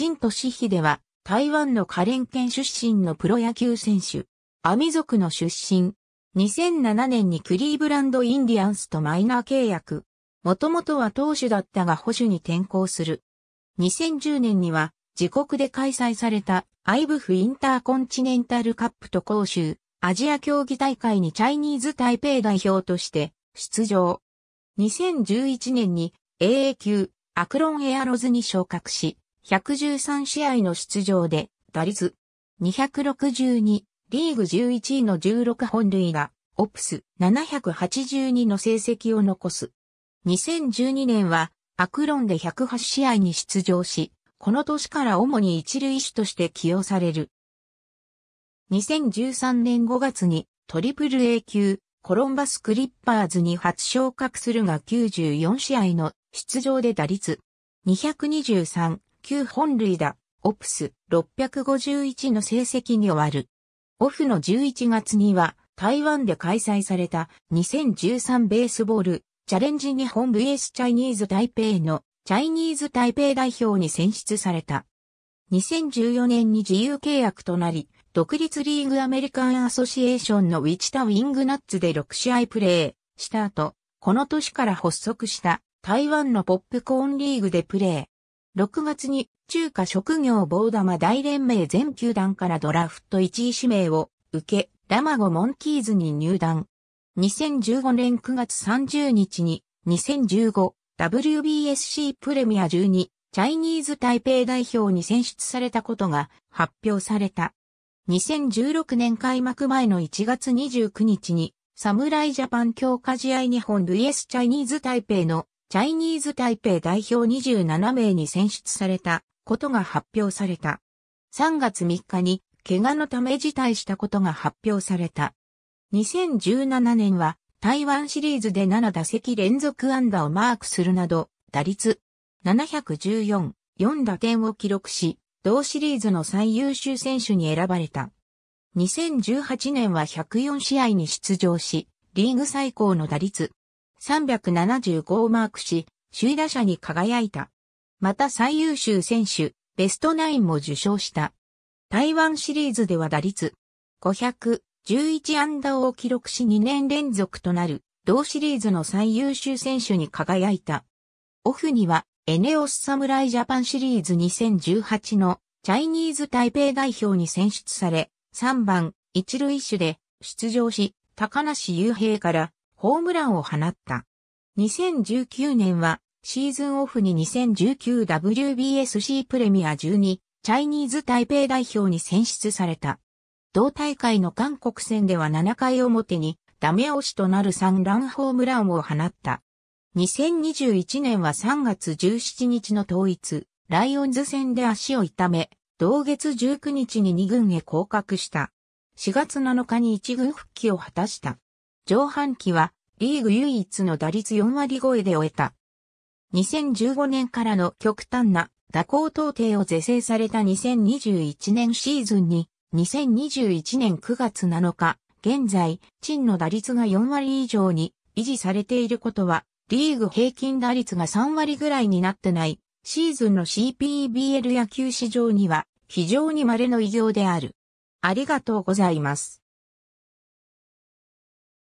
陳俊秀は、台湾の花蓮県出身のプロ野球選手。アミ族の出身。2007年にクリーブランドインディアンスとマイナー契約。もともとは投手だったが保守に転向する。2010年には、自国で開催された、アイブフインターコンチネンタルカップと公衆、アジア競技大会にチャイニーズ台北代表として出場。2011年に AA 級アクロンエアロズに昇格し、113試合の出場で、打率262、リーグ11位の16本塁打、オプス782の成績を残す。2012年は、アクロンで108試合に出場し、この年から主に一塁手として起用される。2013年5月に、トリプル A 級、コロンバスクリッパーズに初昇格するが94試合の出場で打率223、9本類だ、オプス651の成績に終わる。オフの11月には、台湾で開催された2013ベースボールチャレンジ日本 VS チャイニーズ台北のチャイニーズ台北代表に選出された。2014年に自由契約となり、独立リーグアメリカンアソシエーションのウィチタウィングナッツで6試合プレーした後、この年から発足した台湾のポップコーンリーグでプレー。6月に中華職業棒玉大連盟全球団からドラフト1位指名を受け、ラマゴモンキーズに入団。2015年9月30日に 2015WBSC プレミア12チャイニーズ台北代表に選出されたことが発表された。2016年開幕前の1月29日に侍ジャパン強化試合日本 VS チャイニーズ台北のチャイニーズ台北代表27名に選出されたことが発表された。3月3日に怪我のため辞退したことが発表された。2017年は台湾シリーズで7打席連続安打をマークするなど、打率714、4打点を記録し、同シリーズの最優秀選手に選ばれた。2018年は104試合に出場し、リーグ最高の打率375をマークし、首位打者に輝いた。また最優秀選手、ベストナインも受賞した。台湾シリーズでは打率500、11安打を記録し2年連続となる同シリーズの最優秀選手に輝いた。オフにはエネオス侍ジャパンシリーズ2018のチャイニーズ台北代表に選出され3番一塁手で出場し高梨雄平からホームランを放った。2019年はシーズンオフに 2019WBSC プレミア12チャイニーズ台北代表に選出された。同大会の韓国戦では7回表にダメ押しとなる3ランホームランを放った。2021年は3月17日の統一、ライオンズ戦で足を痛め、同月19日に2軍へ降格した。4月7日に1軍復帰を果たした。上半期はリーグ唯一の打率4割超えで終えた。2015年からの極端な蛇行統計を是正された2021年シーズンに2021年9月7日、現在、チンの打率が4割以上に維持されていることは、リーグ平均打率が3割ぐらいになってない、シーズンの CPBL 野球市場には非常に稀の異業である。ありがとうございます。